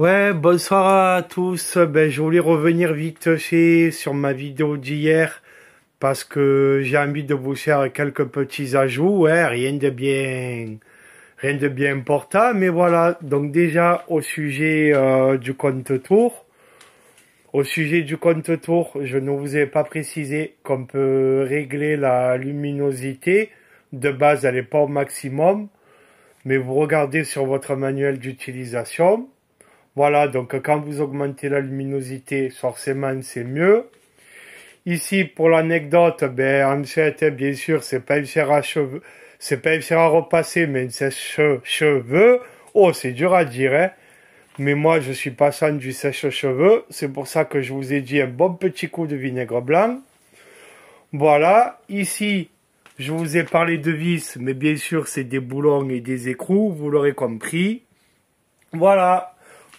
Ouais, bonsoir à tous. Ben, je voulais revenir vite fait sur ma vidéo d'hier parce que j'ai envie de vous faire quelques petits ajouts. Ouais, rien de bien, rien de bien important, mais voilà. Donc déjà au sujet euh, du compte tour. Au sujet du compte tour, je ne vous ai pas précisé qu'on peut régler la luminosité. De base, elle n'est pas au maximum, mais vous regardez sur votre manuel d'utilisation voilà, donc quand vous augmentez la luminosité, forcément c'est mieux. Ici, pour l'anecdote, ben, en fait, bien sûr, c'est pas une serre à cheveux, c'est pas une serre à repasser, mais une sèche-cheveux. Oh, c'est dur à dire, hein. Mais moi, je suis passant du sèche-cheveux. C'est pour ça que je vous ai dit un bon petit coup de vinaigre blanc. Voilà. Ici, je vous ai parlé de vis, mais bien sûr, c'est des boulons et des écrous. Vous l'aurez compris. Voilà.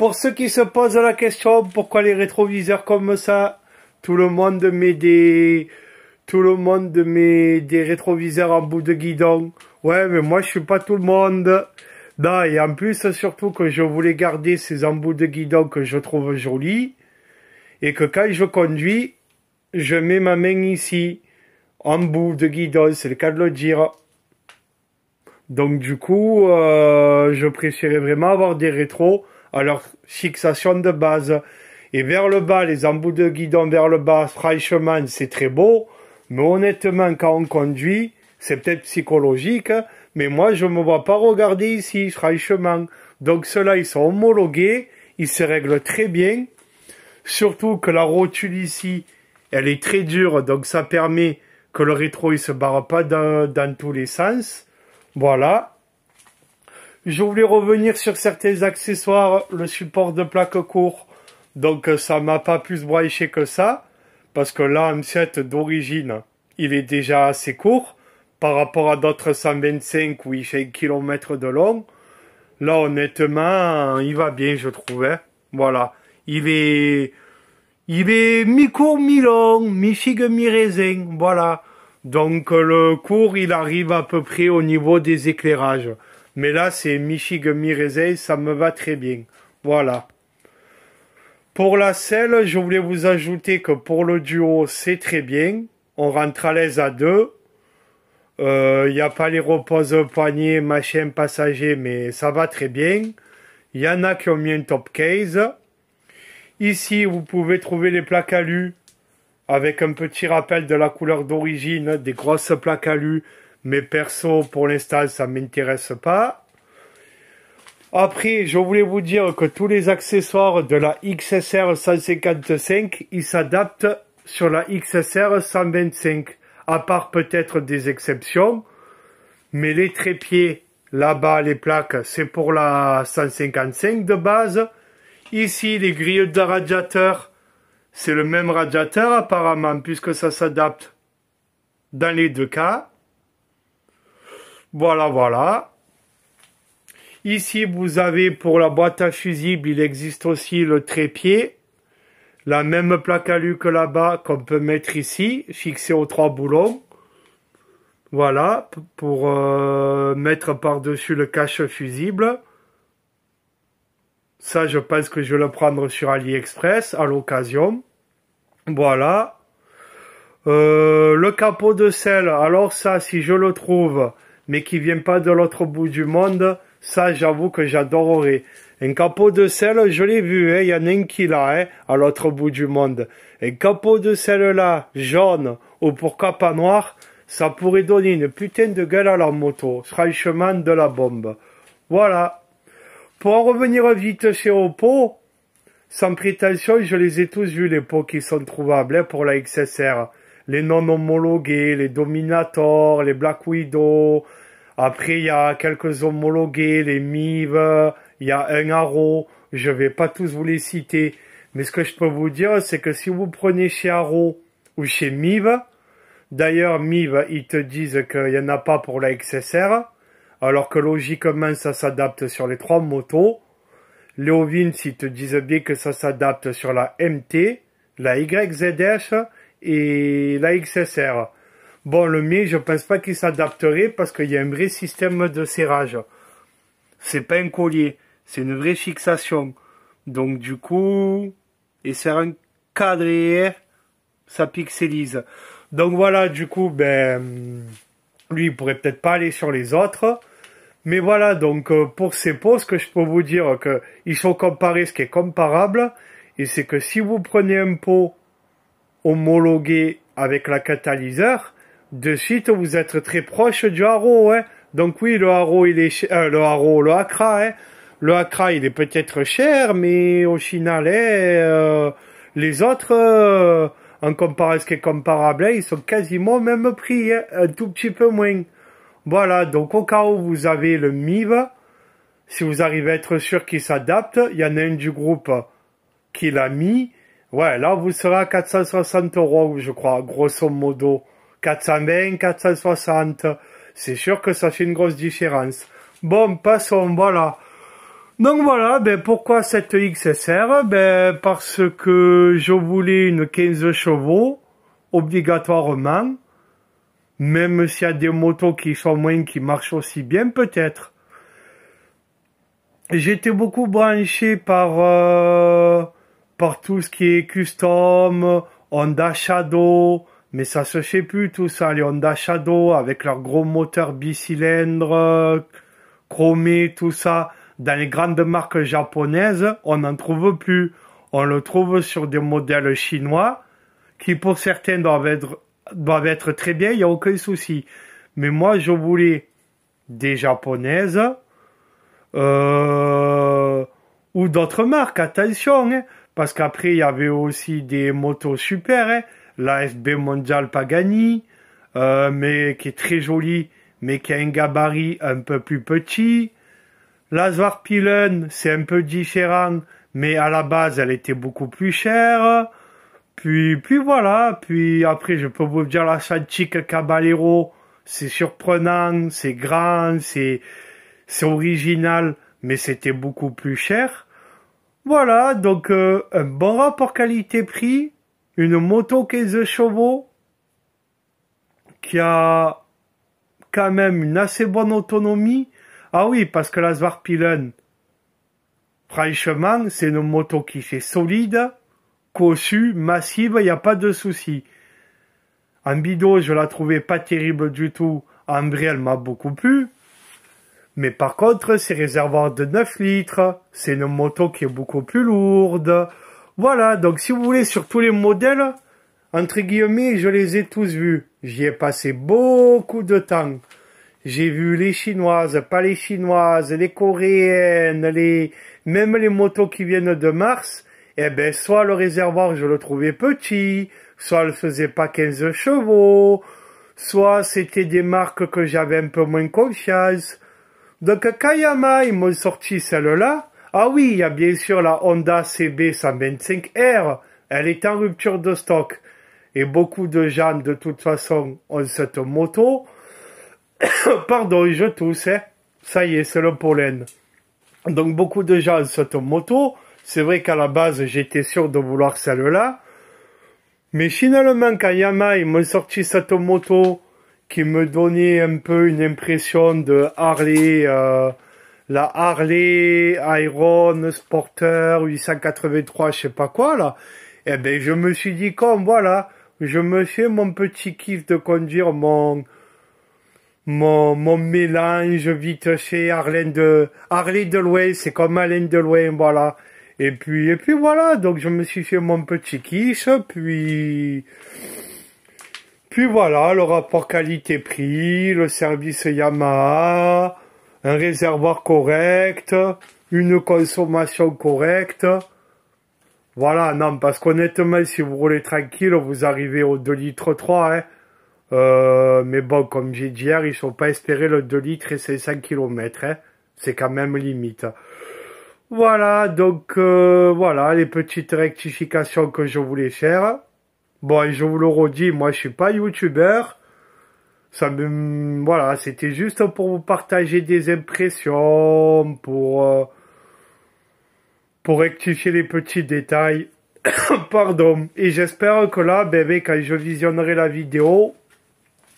Pour ceux qui se posent la question, pourquoi les rétroviseurs comme ça Tout le monde met des... Tout le monde met des rétroviseurs en bout de guidon. Ouais, mais moi, je suis pas tout le monde. Non, et en plus, surtout que je voulais garder ces embouts de guidon que je trouve jolis. Et que quand je conduis, je mets ma main ici. En bout de guidon, c'est le cas de le dire. Donc du coup, euh, je préférais vraiment avoir des rétros alors leur fixation de base. Et vers le bas, les embouts de guidon vers le bas, franchement, c'est très beau, mais honnêtement, quand on conduit, c'est peut-être psychologique, mais moi, je ne me vois pas regarder ici, franchement. Donc ceux-là, ils sont homologués, ils se règlent très bien, surtout que la rotule ici, elle est très dure, donc ça permet que le rétro, il se barre pas dans, dans tous les sens. Voilà, je voulais revenir sur certains accessoires, le support de plaque court. Donc euh, ça m'a pas plus broyé que ça, parce que là, 7 d'origine, il est déjà assez court par rapport à d'autres 125 où il fait km de long. Là, honnêtement, il va bien, je trouvais. Hein. Voilà. Il est, il est mi-court, mi-long, mi-figue, mi-raisin. Voilà. Donc, euh, le court, il arrive à peu près au niveau des éclairages. Mais là, c'est Michigan Mirezei, ça me va très bien. Voilà. Pour la selle, je voulais vous ajouter que pour le duo, c'est très bien. On rentre à l'aise à deux. Il euh, n'y a pas les repose panier, machin, passager, mais ça va très bien. Il y en a qui ont mis un top case. Ici, vous pouvez trouver les plaques alu avec un petit rappel de la couleur d'origine des grosses plaques alu mais perso, pour l'instant, ça m'intéresse pas. Après, je voulais vous dire que tous les accessoires de la XSR 155, ils s'adaptent sur la XSR 125, à part peut-être des exceptions. Mais les trépieds, là-bas, les plaques, c'est pour la 155 de base. Ici, les grilles de radiateur, c'est le même radiateur apparemment, puisque ça s'adapte dans les deux cas. Voilà, voilà. Ici, vous avez pour la boîte à fusible, il existe aussi le trépied. La même plaque à que là-bas qu'on peut mettre ici, fixée aux trois boulons. Voilà, pour euh, mettre par-dessus le cache fusible. Ça, je pense que je vais le prendre sur AliExpress à l'occasion. Voilà. Euh, le capot de sel, alors ça, si je le trouve, mais qui vient pas de l'autre bout du monde, ça j'avoue que j'adorerais. Un capot de sel, je l'ai vu, hein, il y en a un qui l'a, hein, à l'autre bout du monde. Un capot de sel là, jaune, ou pourquoi pas noir, ça pourrait donner une putain de gueule à la moto, franchement de la bombe. Voilà. Pour en revenir vite chez Oppo, sans prétention, je les ai tous vus, les pots qui sont trouvables hein, pour la XSR. Les non homologués, les Dominators, les Black Widow, après, il y a quelques homologués, les MIV, il y a un ARO, Je vais pas tous vous les citer. Mais ce que je peux vous dire, c'est que si vous prenez chez ARO ou chez MIV, d'ailleurs, MIV, ils te disent qu'il n'y en a pas pour la XSR, alors que logiquement, ça s'adapte sur les trois motos. Léovin Vince, ils te disent bien que ça s'adapte sur la MT, la YZH et la XSR. Bon, le mien, je pense pas qu'il s'adapterait parce qu'il y a un vrai système de serrage. C'est pas un collier, c'est une vraie fixation. Donc du coup, il s'est un cadre, ça pixelise. Donc voilà, du coup, ben, lui, il pourrait peut-être pas aller sur les autres. Mais voilà, donc euh, pour ces pots, ce que je peux vous dire, que ils sont comparés, ce qui est comparable, et c'est que si vous prenez un pot homologué avec la catalyseur, de suite, vous êtes très proche du haro, hein. Donc oui, le haro, il est, euh, le haro, le acra, hein. Le acra, il est peut-être cher, mais au final, hein, euh, les autres, euh, en comparaison comparable, hein, ils sont quasiment au même prix, hein, un tout petit peu moins. Voilà, donc au cas où vous avez le MIV, si vous arrivez à être sûr qu'il s'adapte, il y en a un du groupe qui l'a mis. Ouais, là, vous serez à 460 euros, je crois, grosso modo. 420, 460. C'est sûr que ça fait une grosse différence. Bon, passons, voilà. Donc voilà, ben pourquoi cette XSR Ben parce que je voulais une 15 chevaux, obligatoirement. Même s'il y a des motos qui sont moins, qui marchent aussi bien, peut-être. J'étais beaucoup branché par, euh, par tout ce qui est custom, Honda Shadow, mais ça se fait plus tout ça, les Honda Shadow avec leur gros moteur bicylindre, chromé, tout ça. Dans les grandes marques japonaises, on n'en trouve plus. On le trouve sur des modèles chinois qui pour certains doivent être, doivent être très bien, il n'y a aucun souci. Mais moi je voulais des japonaises euh, ou d'autres marques, attention, hein, parce qu'après il y avait aussi des motos super. Hein, L'ASB Mondial Pagani, euh, mais qui est très jolie, mais qui a un gabarit un peu plus petit. La Pilon, c'est un peu différent, mais à la base, elle était beaucoup plus chère. Puis, puis voilà, puis après, je peux vous dire la Santique Caballero, c'est surprenant, c'est grand, c'est, c'est original, mais c'était beaucoup plus cher. Voilà, donc euh, un bon rapport qualité-prix, une moto de chevaux qui a quand même une assez bonne autonomie. Ah oui, parce que la Zwarpilen, franchement, c'est une moto qui fait solide, cossue, massive, il n'y a pas de souci. En bidon, je la trouvais pas terrible du tout. En vrai, elle m'a beaucoup plu. Mais par contre, ses réservoirs de 9 litres. C'est une moto qui est beaucoup plus lourde. Voilà, donc si vous voulez, sur tous les modèles, entre guillemets, je les ai tous vus. J'y ai passé beaucoup de temps. J'ai vu les chinoises, pas les chinoises, les coréennes, les, même les motos qui viennent de Mars. Eh ben, soit le réservoir, je le trouvais petit, soit elle faisait pas 15 chevaux, soit c'était des marques que j'avais un peu moins confiance. Donc, Kayama, ils m'ont sorti celle-là. Ah oui, il y a bien sûr la Honda CB125R. Elle est en rupture de stock. Et beaucoup de gens, de toute façon, ont cette moto. Pardon, je tousse. Hein. Ça y est, c'est le pollen. Donc beaucoup de gens ont cette moto. C'est vrai qu'à la base, j'étais sûr de vouloir celle-là. Mais finalement, quand Yamaha m'a sorti cette moto qui me donnait un peu une impression de Harley... Euh, la Harley Iron Sporter 883, je sais pas quoi là. Eh ben je me suis dit comme voilà, je me fais mon petit kiff de conduire mon mon, mon mélange vite chez Harley de Harley de c'est comme Harley de voilà. Et puis et puis voilà, donc je me suis fait mon petit kiff, puis puis voilà, le rapport qualité-prix, le service Yamaha, un réservoir correct, une consommation correcte. Voilà, non, parce qu'honnêtement, si vous roulez tranquille, vous arrivez au 2 litres 3, hein. euh, mais bon, comme j'ai dit hier, ils sont pas espérés le 2 litres et 500 km, hein. C'est quand même limite. Voilà, donc, euh, voilà, les petites rectifications que je voulais faire. Bon, et je vous le redis, moi, je suis pas youtubeur ça me, voilà, c'était juste pour vous partager des impressions, pour, euh, pour rectifier les petits détails. Pardon. Et j'espère que là, bébé, ben, ben, quand je visionnerai la vidéo,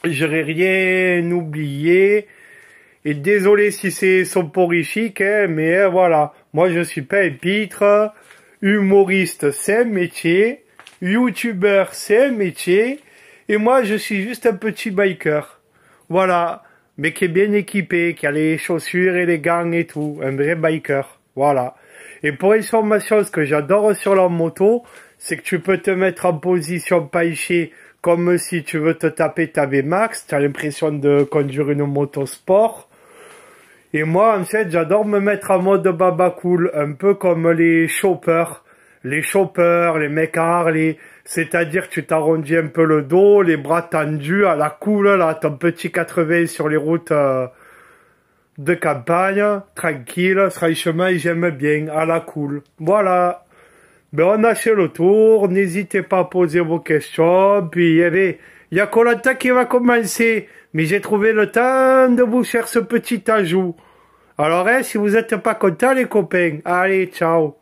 j'aurai rien oublié. Et désolé si c'est soporifique, hein, mais hein, voilà. Moi, je suis pas épître. Humoriste, c'est un métier. Youtubeur, c'est un métier. Et moi, je suis juste un petit biker. Voilà. Mais qui est bien équipé, qui a les chaussures et les gants et tout. Un vrai biker. Voilà. Et pour une ce que j'adore sur la moto, c'est que tu peux te mettre en position paillée comme si tu veux te taper ta V-Max, Tu as l'impression de conduire une moto sport. Et moi, en fait, j'adore me mettre en mode baba cool, un peu comme les choppers. Les choppers, les mecs à Harley, c'est-à-dire tu t'arrondis un peu le dos, les bras tendus, à la cool, là, ton petit 80 sur les routes euh, de campagne, tranquille, chemin, j'aime bien, à la cool. Voilà. Ben, on a fait le tour, n'hésitez pas à poser vos questions, puis eh ben, il y a Colanta qui va commencer, mais j'ai trouvé le temps de vous faire ce petit ajout. Alors, eh, si vous n'êtes pas content, les copains, allez, ciao